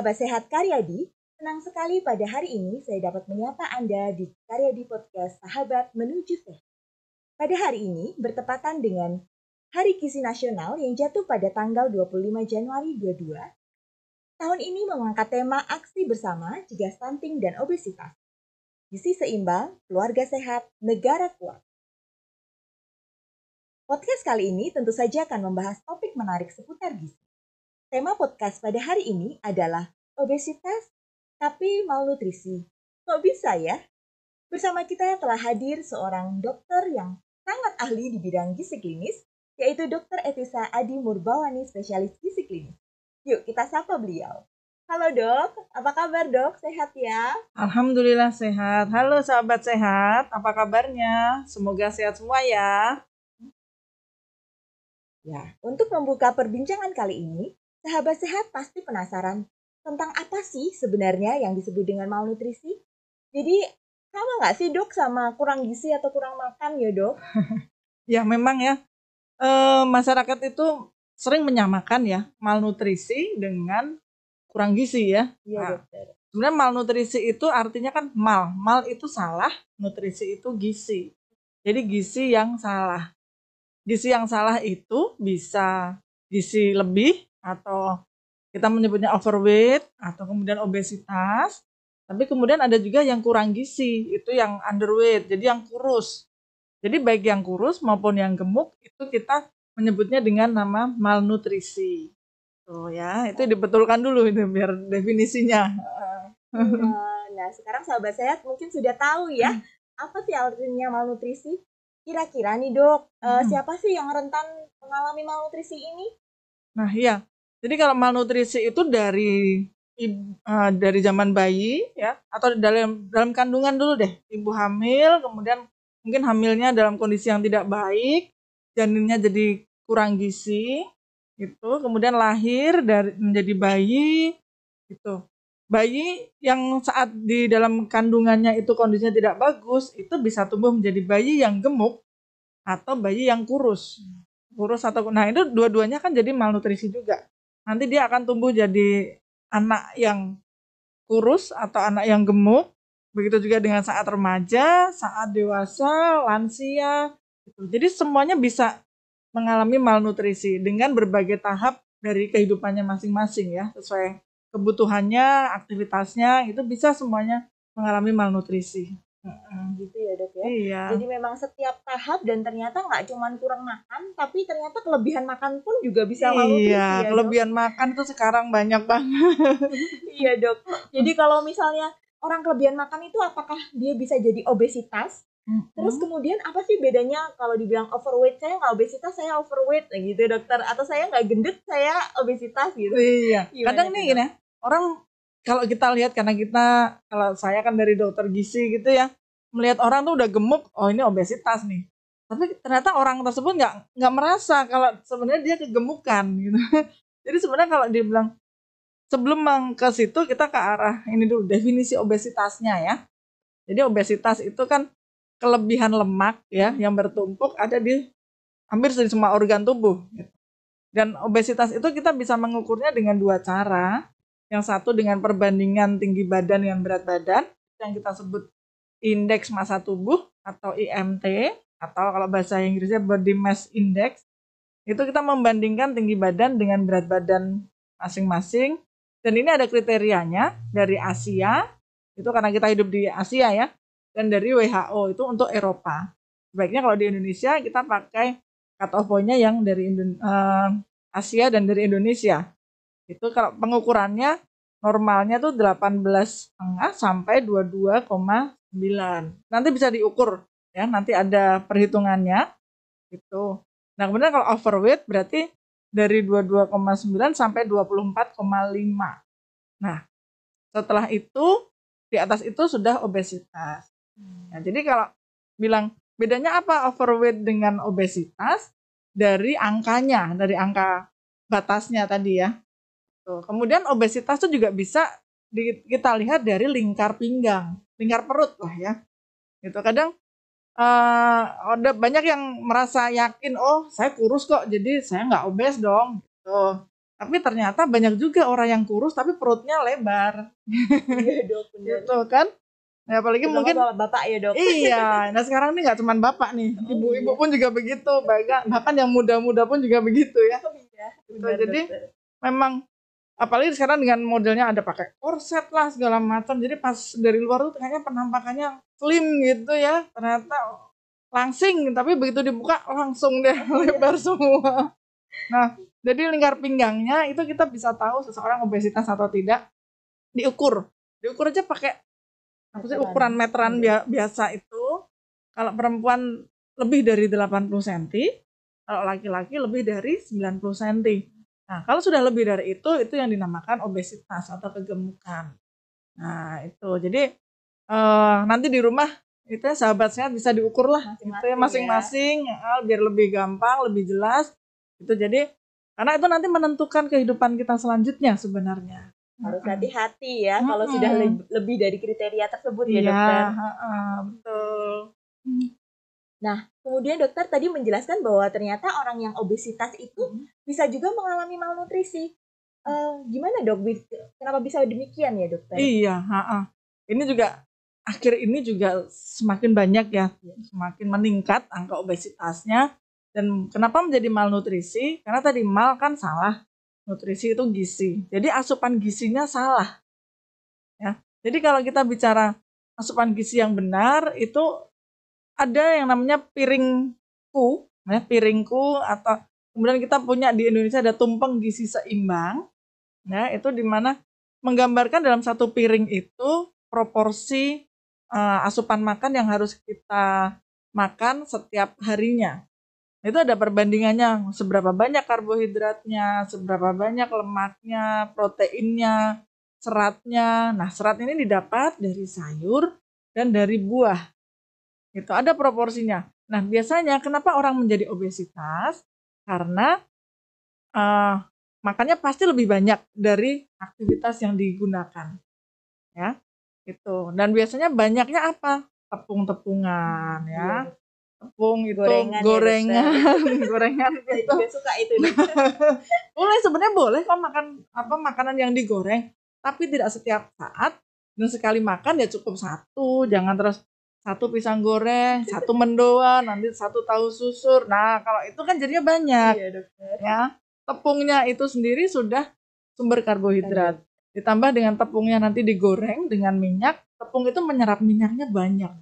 sahabat sehat Karyadi, senang sekali pada hari ini saya dapat menyapa Anda di Karyadi Podcast Sahabat Menuju Sehat. Pada hari ini bertepatan dengan Hari Kisi Nasional yang jatuh pada tanggal 25 Januari 22. Tahun ini mengangkat tema aksi bersama juga stunting dan obesitas. Gizi seimbang, keluarga sehat, negara kuat. Podcast kali ini tentu saja akan membahas topik menarik seputar gizi. Tema podcast pada hari ini adalah obesitas tapi malnutrisi. Kok bisa ya? Bersama kita telah hadir seorang dokter yang sangat ahli di bidang gizi klinis, yaitu Dr. Etisa Adi Murbawani, spesialis gizi klinis. Yuk kita sapa beliau. Halo dok, apa kabar dok? Sehat ya? Alhamdulillah sehat. Halo sahabat sehat, apa kabarnya? Semoga sehat semua ya. Ya, untuk membuka perbincangan kali ini, Sahabat sehat pasti penasaran tentang apa sih sebenarnya yang disebut dengan malnutrisi? Jadi sama nggak sih dok sama kurang gizi atau kurang makan ya dok? ya memang ya e, masyarakat itu sering menyamakan ya malnutrisi dengan kurang gizi ya. Iya nah, dokter. Sebenarnya malnutrisi itu artinya kan mal, mal itu salah, nutrisi itu gizi. Jadi gizi yang salah. Gizi yang salah itu bisa gizi lebih atau kita menyebutnya overweight atau kemudian obesitas. Tapi kemudian ada juga yang kurang gizi, itu yang underweight, jadi yang kurus. Jadi baik yang kurus maupun yang gemuk itu kita menyebutnya dengan nama malnutrisi. oh ya, itu dibetulkan dulu itu biar definisinya. Oh, nah, sekarang sahabat sehat mungkin sudah tahu ya hmm. apa sih artinya malnutrisi? Kira-kira nih dok, eh, hmm. siapa sih yang rentan mengalami malnutrisi ini? Nah iya, jadi kalau malnutrisi itu dari eh, dari zaman bayi ya atau dalam dalam kandungan dulu deh ibu hamil kemudian mungkin hamilnya dalam kondisi yang tidak baik janinnya jadi kurang gizi gitu kemudian lahir dari menjadi bayi gitu bayi yang saat di dalam kandungannya itu kondisinya tidak bagus itu bisa tumbuh menjadi bayi yang gemuk atau bayi yang kurus kurus atau nah itu dua-duanya kan jadi malnutrisi juga nanti dia akan tumbuh jadi anak yang kurus atau anak yang gemuk. Begitu juga dengan saat remaja, saat dewasa, lansia. Gitu. Jadi semuanya bisa mengalami malnutrisi dengan berbagai tahap dari kehidupannya masing-masing ya, sesuai kebutuhannya, aktivitasnya, itu bisa semuanya mengalami malnutrisi gitu ya dok ya. Iya. Jadi memang setiap tahap dan ternyata nggak cuman kurang makan, tapi ternyata kelebihan makan pun juga bisa malnutrisi. Iya, gitu ya, kelebihan makan tuh sekarang banyak banget. iya dok. Jadi kalau misalnya orang kelebihan makan itu apakah dia bisa jadi obesitas? Terus kemudian apa sih bedanya kalau dibilang overweight saya nggak obesitas saya overweight gitu dokter atau saya nggak gendut saya obesitas gitu? Iya. Gimana Kadang nih gini, ya, orang kalau kita lihat karena kita kalau saya kan dari dokter gizi gitu ya melihat orang tuh udah gemuk oh ini obesitas nih tapi ternyata orang tersebut nggak nggak merasa kalau sebenarnya dia kegemukan gitu jadi sebenarnya kalau dia bilang sebelum ke situ kita ke arah ini dulu definisi obesitasnya ya jadi obesitas itu kan kelebihan lemak ya yang bertumpuk ada di hampir di semua organ tubuh dan obesitas itu kita bisa mengukurnya dengan dua cara yang satu dengan perbandingan tinggi badan dengan berat badan yang kita sebut indeks massa tubuh atau IMT atau kalau bahasa Inggrisnya body mass index. Itu kita membandingkan tinggi badan dengan berat badan masing-masing dan ini ada kriterianya dari Asia, itu karena kita hidup di Asia ya, dan dari WHO itu untuk Eropa. Sebaiknya kalau di Indonesia kita pakai cut off point-nya yang dari eh, Asia dan dari Indonesia itu kalau pengukurannya normalnya tuh 18 setengah sampai 22,9 nanti bisa diukur ya nanti ada perhitungannya itu nah kemudian kalau overweight berarti dari 22,9 sampai 24,5 nah setelah itu di atas itu sudah obesitas nah, jadi kalau bilang bedanya apa overweight dengan obesitas dari angkanya dari angka batasnya tadi ya gitu. Kemudian obesitas itu juga bisa di, kita lihat dari lingkar pinggang, lingkar perut lah ya. Gitu. Kadang uh, ada banyak yang merasa yakin, oh saya kurus kok, jadi saya nggak obes dong. Gitu. Tapi ternyata banyak juga orang yang kurus tapi perutnya lebar. Iya gitu kan? Ya apalagi Terutama mungkin bapak, bapak ya dok. Iya, nah sekarang ini nggak cuma bapak nih, oh, ibu-ibu oh, iya. pun juga begitu, bahkan bahkan yang muda-muda pun juga begitu ya. Oh, iya. Gitu, Benar, gitu. Jadi dokter. memang apalagi sekarang dengan modelnya ada pakai korset lah segala macam jadi pas dari luar tuh kayaknya penampakannya slim gitu ya ternyata langsing tapi begitu dibuka langsung deh lebar semua nah jadi lingkar pinggangnya itu kita bisa tahu seseorang obesitas atau tidak diukur diukur aja pakai apa sih ukuran meteran iya. biasa itu kalau perempuan lebih dari 80 cm kalau laki-laki lebih dari 90 cm Nah, kalau sudah lebih dari itu, itu yang dinamakan obesitas atau kegemukan. Nah, itu. Jadi uh, nanti di rumah itu ya sahabat sehat bisa diukur lah gitu ya, masing-masing itu ya masing ya. biar lebih gampang, lebih jelas. Itu jadi karena itu nanti menentukan kehidupan kita selanjutnya sebenarnya. Harus nah, hati-hati ya hmm. kalau sudah lebih dari kriteria tersebut ya, ya dokter. Uh, betul. Nah, Kemudian dokter tadi menjelaskan bahwa ternyata orang yang obesitas itu hmm. bisa juga mengalami malnutrisi. Uh, gimana dok? Kenapa bisa demikian ya dokter? Iya, ha -ha. ini juga akhir ini juga semakin banyak ya, iya. semakin meningkat angka obesitasnya. Dan kenapa menjadi malnutrisi? Karena tadi mal kan salah, nutrisi itu gizi. Jadi asupan gizinya salah. Ya. Jadi kalau kita bicara asupan gizi yang benar itu ada yang namanya piringku, ya, piringku atau kemudian kita punya di Indonesia ada tumpeng gizi seimbang. Ya, itu dimana menggambarkan dalam satu piring itu proporsi uh, asupan makan yang harus kita makan setiap harinya. Itu ada perbandingannya seberapa banyak karbohidratnya, seberapa banyak lemaknya, proteinnya, seratnya. Nah, serat ini didapat dari sayur dan dari buah itu ada proporsinya. Nah, biasanya kenapa orang menjadi obesitas? Karena uh, makannya pasti lebih banyak dari aktivitas yang digunakan. Ya. Itu. Dan biasanya banyaknya apa? Tepung-tepungan ya. Iya. Tepung itu gorengan, gorengan, ya, gorengan iya, itu. suka itu. boleh sebenarnya boleh kok makan apa makanan yang digoreng, tapi tidak setiap saat dan sekali makan ya cukup satu, jangan terus satu pisang goreng, satu mendoan, nanti satu tahu susur. Nah, kalau itu kan jadinya banyak. Iya, dokter. Ya, tepungnya itu sendiri sudah sumber karbohidrat. Ditambah dengan tepungnya nanti digoreng dengan minyak, tepung itu menyerap minyaknya banyak.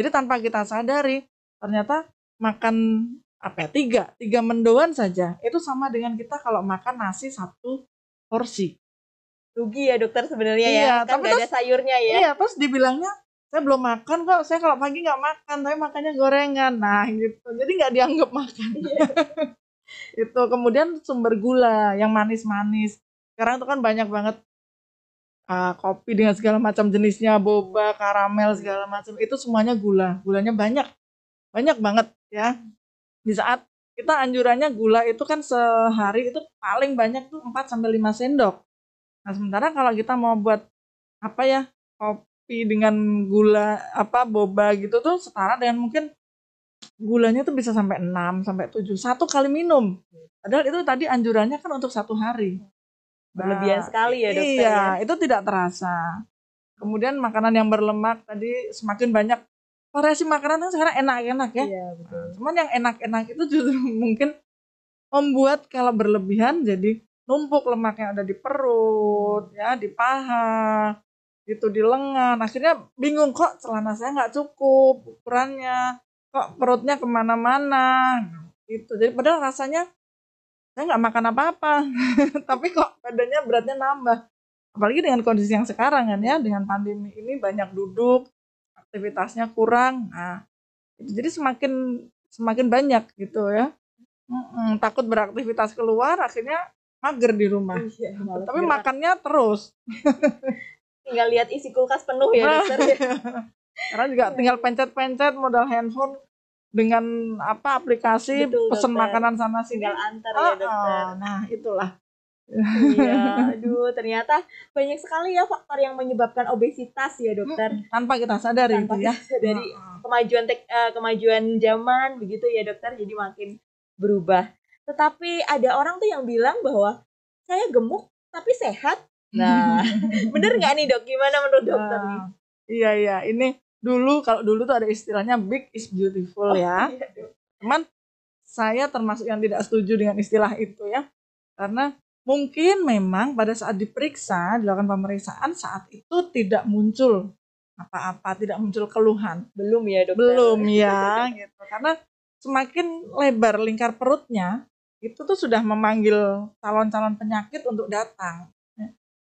Jadi tanpa kita sadari, ternyata makan apa ya, tiga, tiga mendoan saja, itu sama dengan kita kalau makan nasi satu porsi. Rugi ya dokter sebenarnya ya. iya, ya, kan tapi terus, ada sayurnya ya. Iya, terus dibilangnya saya belum makan kok saya kalau pagi nggak makan tapi makannya gorengan nah gitu jadi nggak dianggap makan iya. itu kemudian sumber gula yang manis-manis sekarang itu kan banyak banget uh, kopi dengan segala macam jenisnya boba karamel segala macam itu semuanya gula gulanya banyak banyak banget ya di saat kita anjurannya gula itu kan sehari itu paling banyak tuh 4 sampai 5 sendok. Nah, sementara kalau kita mau buat apa ya, kopi kopi dengan gula apa boba gitu tuh setara dengan mungkin gulanya tuh bisa sampai 6 sampai 7 satu kali minum. Padahal itu tadi anjurannya kan untuk satu hari. Berlebihan nah, sekali ya dokter. Iya, ya? itu tidak terasa. Kemudian makanan yang berlemak tadi semakin banyak variasi makanan kan sekarang enak-enak ya. Iya, betul. Nah, cuman yang enak-enak itu justru mungkin membuat kalau berlebihan jadi numpuk lemaknya ada di perut, ya, di paha, gitu di lengan akhirnya bingung kok celana saya nggak cukup ukurannya kok perutnya kemana-mana gitu jadi padahal rasanya saya nggak makan apa-apa tapi kok badannya beratnya nambah apalagi dengan kondisi yang sekarang kan ya dengan pandemi ini banyak duduk aktivitasnya kurang nah gitu. jadi semakin semakin banyak gitu ya Mm-mm, takut beraktivitas keluar akhirnya mager di rumah iya, tapi makannya terus tinggal lihat isi kulkas penuh ya, nah. ya. karena juga tinggal pencet-pencet modal handphone dengan apa aplikasi Betul, pesen makanan sana sini tinggal antar ya dokter nah itulah iya aduh ternyata banyak sekali ya faktor yang menyebabkan obesitas ya dokter tanpa kita sadari tanpa itu ya dari kemajuan tek, eh, kemajuan zaman begitu ya dokter jadi makin berubah tetapi ada orang tuh yang bilang bahwa saya gemuk tapi sehat Nah, bener nggak nih dok? Gimana menurut dokter? Nah, nih? iya iya, ini dulu kalau dulu tuh ada istilahnya big is beautiful ya. Oh, iya, Cuman saya termasuk yang tidak setuju dengan istilah itu ya, karena mungkin memang pada saat diperiksa dilakukan pemeriksaan saat itu tidak muncul apa-apa, tidak muncul keluhan. Belum ya dokter? Belum ya, gitu. Karena semakin lebar lingkar perutnya, itu tuh sudah memanggil calon-calon penyakit untuk datang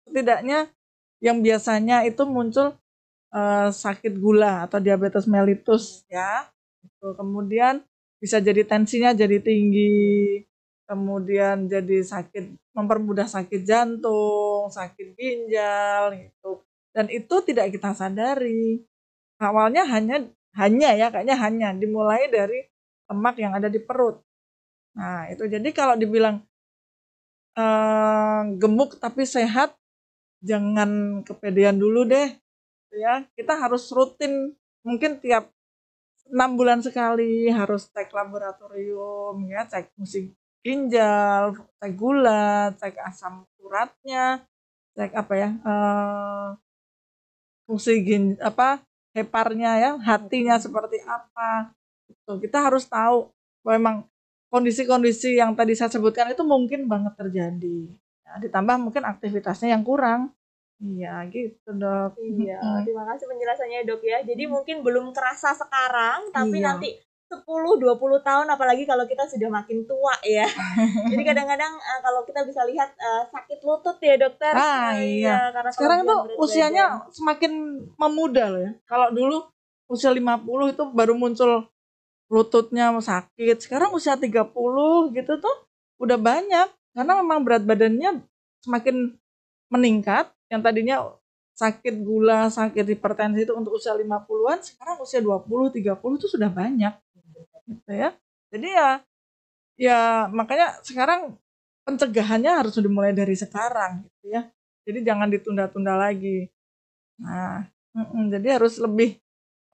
setidaknya yang biasanya itu muncul uh, sakit gula atau diabetes mellitus ya. Itu. Kemudian bisa jadi tensinya jadi tinggi, kemudian jadi sakit mempermudah sakit jantung, sakit ginjal gitu. Dan itu tidak kita sadari. Awalnya hanya hanya ya kayaknya hanya dimulai dari lemak yang ada di perut. Nah, itu jadi kalau dibilang uh, gemuk tapi sehat jangan kepedean dulu deh ya kita harus rutin mungkin tiap enam bulan sekali harus cek laboratorium ya cek musik ginjal cek gula cek asam uratnya cek apa ya uh, gin apa heparnya ya hatinya seperti apa itu kita harus tahu memang kondisi-kondisi yang tadi saya sebutkan itu mungkin banget terjadi ditambah mungkin aktivitasnya yang kurang Iya gitu dok. Iya terima kasih penjelasannya dok ya. Jadi mm. mungkin belum terasa sekarang tapi iya. nanti 10-20 tahun apalagi kalau kita sudah makin tua ya. Jadi kadang-kadang uh, kalau kita bisa lihat uh, sakit lutut ya dokter. Ah iya. iya karena sekarang itu usianya badan. semakin memuda loh ya. Kalau dulu usia 50 itu baru muncul lututnya sakit. Sekarang usia 30 gitu tuh udah banyak karena memang berat badannya semakin meningkat yang tadinya sakit gula, sakit hipertensi itu untuk usia 50-an, sekarang usia 20, 30 itu sudah banyak. Gitu ya. Jadi ya ya makanya sekarang pencegahannya harus dimulai dari sekarang gitu ya. Jadi jangan ditunda-tunda lagi. Nah, jadi harus lebih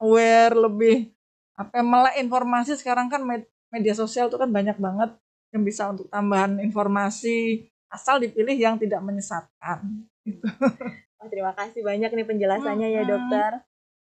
aware, lebih apa ya, melek informasi sekarang kan media sosial itu kan banyak banget yang bisa untuk tambahan informasi asal dipilih yang tidak menyesatkan. Gitu. Oh, terima kasih banyak nih penjelasannya hmm. ya dokter.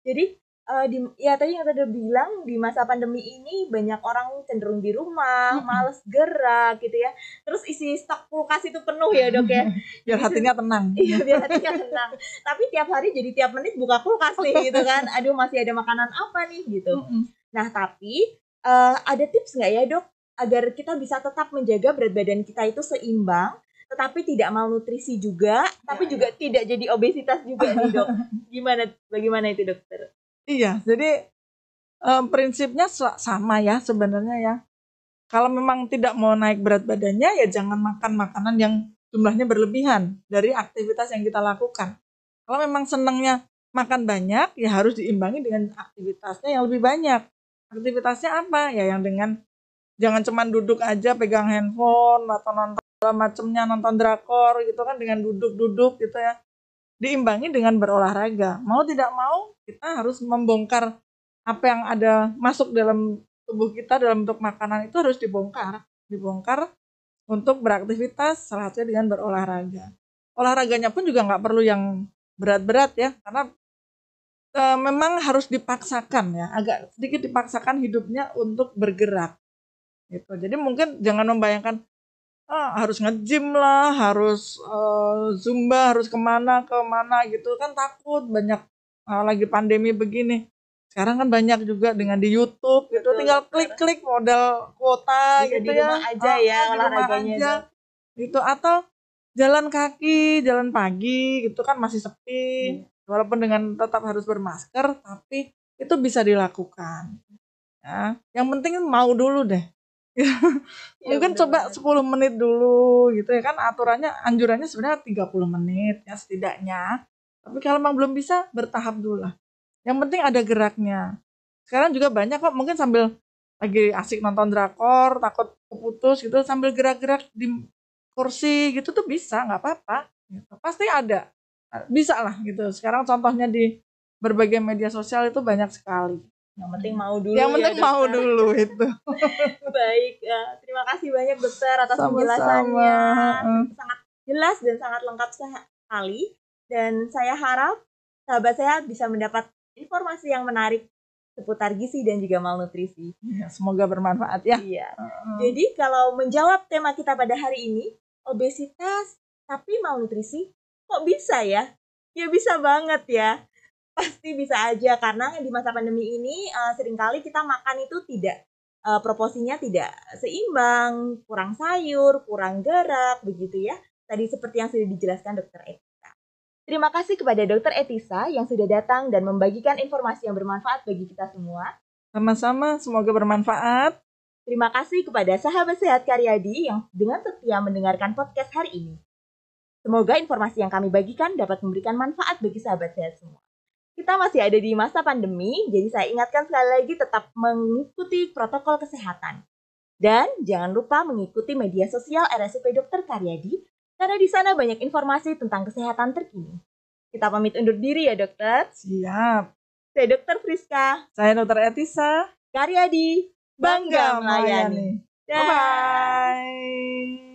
Jadi uh, di, ya tadi yang tadi bilang di masa pandemi ini banyak orang cenderung di rumah, hmm. males gerak gitu ya. Terus isi stok kulkas itu penuh ya dok ya. Biar hatinya tenang. Iya biar hatinya tenang. Tapi tiap hari jadi tiap menit buka kulkas nih gitu kan. Aduh masih ada makanan apa nih gitu. Hmm. Nah tapi uh, ada tips nggak ya dok agar kita bisa tetap menjaga berat badan kita itu seimbang tetapi tidak malnutrisi juga tapi ya, juga ya. tidak jadi obesitas juga nih dok gimana bagaimana itu dokter iya jadi um, prinsipnya sama ya sebenarnya ya kalau memang tidak mau naik berat badannya ya jangan makan makanan yang jumlahnya berlebihan dari aktivitas yang kita lakukan kalau memang senangnya makan banyak ya harus diimbangi dengan aktivitasnya yang lebih banyak aktivitasnya apa ya yang dengan jangan cuman duduk aja pegang handphone atau nonton macamnya nonton drakor gitu kan dengan duduk-duduk gitu ya diimbangi dengan berolahraga mau tidak mau kita harus membongkar apa yang ada masuk dalam tubuh kita dalam bentuk makanan itu harus dibongkar dibongkar untuk beraktivitas salah satunya dengan berolahraga olahraganya pun juga nggak perlu yang berat-berat ya karena e, memang harus dipaksakan ya agak sedikit dipaksakan hidupnya untuk bergerak gitu jadi mungkin jangan membayangkan ah, harus ngejim lah harus uh, zumba harus kemana kemana gitu kan takut banyak uh, lagi pandemi begini sekarang kan banyak juga dengan di YouTube gitu Betul, tinggal klik-klik modal kuota gitu ya aja ah, ya ah, olahraganya aja, gitu atau jalan kaki jalan pagi gitu kan masih sepi hmm. walaupun dengan tetap harus bermasker tapi itu bisa dilakukan ya yang penting mau dulu deh Ya mungkin ya, coba 10 menit dulu gitu ya kan aturannya anjurannya sebenarnya 30 menit ya setidaknya tapi kalau memang belum bisa bertahap dulu lah yang penting ada geraknya sekarang juga banyak kok mungkin sambil lagi asik nonton drakor takut keputus gitu sambil gerak-gerak di kursi gitu tuh bisa nggak apa-apa gitu. pasti ada bisa lah gitu sekarang contohnya di berbagai media sosial itu banyak sekali yang penting mau dulu yang ya, penting ya, mau dokter. dulu itu baik ya. terima kasih banyak besar atas Sama-sama. penjelasannya sangat jelas dan sangat lengkap sekali dan saya harap sahabat saya bisa mendapat informasi yang menarik seputar gizi dan juga malnutrisi ya, semoga bermanfaat ya iya. Uh. jadi kalau menjawab tema kita pada hari ini obesitas tapi malnutrisi kok bisa ya ya bisa banget ya pasti bisa aja karena di masa pandemi ini uh, seringkali kita makan itu tidak uh, proporsinya tidak seimbang, kurang sayur, kurang gerak begitu ya. Tadi seperti yang sudah dijelaskan dokter Etisa. Terima kasih kepada dokter Etisa yang sudah datang dan membagikan informasi yang bermanfaat bagi kita semua. Sama-sama, semoga bermanfaat. Terima kasih kepada sahabat sehat Karyadi yang dengan setia mendengarkan podcast hari ini. Semoga informasi yang kami bagikan dapat memberikan manfaat bagi sahabat sehat semua. Kita masih ada di masa pandemi, jadi saya ingatkan sekali lagi tetap mengikuti protokol kesehatan. Dan jangan lupa mengikuti media sosial RSUP Dr. Karyadi, karena di sana banyak informasi tentang kesehatan terkini. Kita pamit undur diri ya dokter. Siap. Saya dokter Friska. Saya dokter Etisa. Karyadi. Bangga, melayani. melayani. Bye-bye.